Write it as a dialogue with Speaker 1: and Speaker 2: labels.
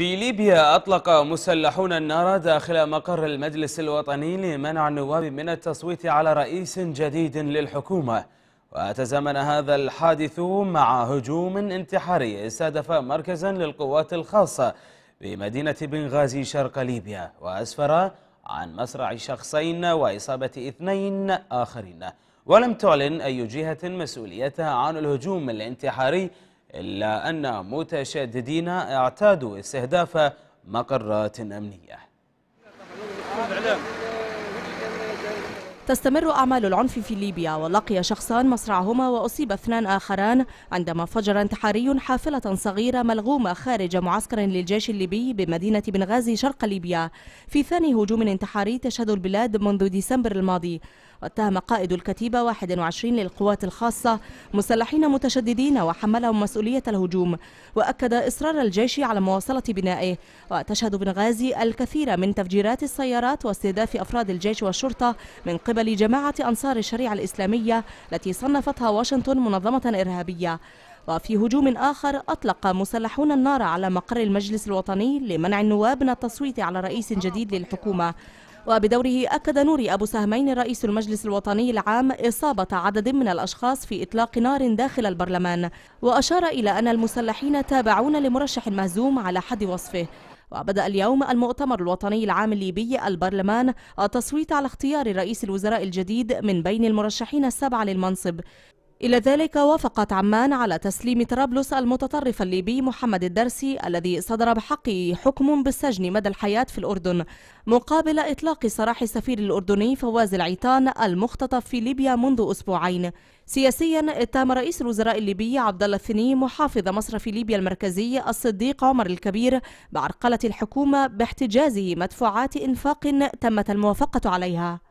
Speaker 1: في ليبيا أطلق مسلحون النار داخل مقر المجلس الوطني لمنع النواب من التصويت على رئيس جديد للحكومة وتزامن هذا الحادث مع هجوم انتحاري استهدف مركزا للقوات الخاصة بمدينة بنغازي شرق ليبيا وأسفر عن مسرع شخصين وإصابة اثنين آخرين ولم تعلن أي جهة مسؤوليتها عن الهجوم الانتحاري إلا أن متشددين اعتادوا استهداف مقرات أمنية
Speaker 2: تستمر أعمال العنف في ليبيا ولقي شخصان مصرعهما وأصيب اثنان آخران عندما فجر انتحاري حافلة صغيرة ملغومة خارج معسكر للجيش الليبي بمدينة بنغازي شرق ليبيا في ثاني هجوم انتحاري تشهد البلاد منذ ديسمبر الماضي واتهم قائد الكتيبة 21 للقوات الخاصة مسلحين متشددين وحملهم مسؤولية الهجوم وأكد إصرار الجيش على مواصلة بنائه وتشهد بنغازي الكثير من تفجيرات السيارات واستهداف أفراد الجيش والشرطة من قبل جماعة أنصار الشريعة الإسلامية التي صنفتها واشنطن منظمة إرهابية وفي هجوم آخر أطلق مسلحون النار على مقر المجلس الوطني لمنع النواب من التصويت على رئيس جديد للحكومة وبدوره أكد نوري أبو سهمين رئيس المجلس الوطني العام إصابة عدد من الأشخاص في إطلاق نار داخل البرلمان وأشار إلى أن المسلحين تابعون لمرشح مهزوم على حد وصفه وبدأ اليوم المؤتمر الوطني العام الليبي البرلمان التصويت على اختيار رئيس الوزراء الجديد من بين المرشحين السبعة للمنصب إلى ذلك وافقت عمان على تسليم طرابلس المتطرف الليبي محمد الدرسي الذي صدر بحقه حكم بالسجن مدى الحياة في الأردن مقابل إطلاق سراح السفير الأردني فواز العيطان المختطف في ليبيا منذ أسبوعين سياسيا اتهم رئيس الوزراء الليبي عبد الله الثني محافظ مصرف ليبيا المركزي الصديق عمر الكبير بعرقلة الحكومة باحتجازه مدفوعات إنفاق تمت الموافقة عليها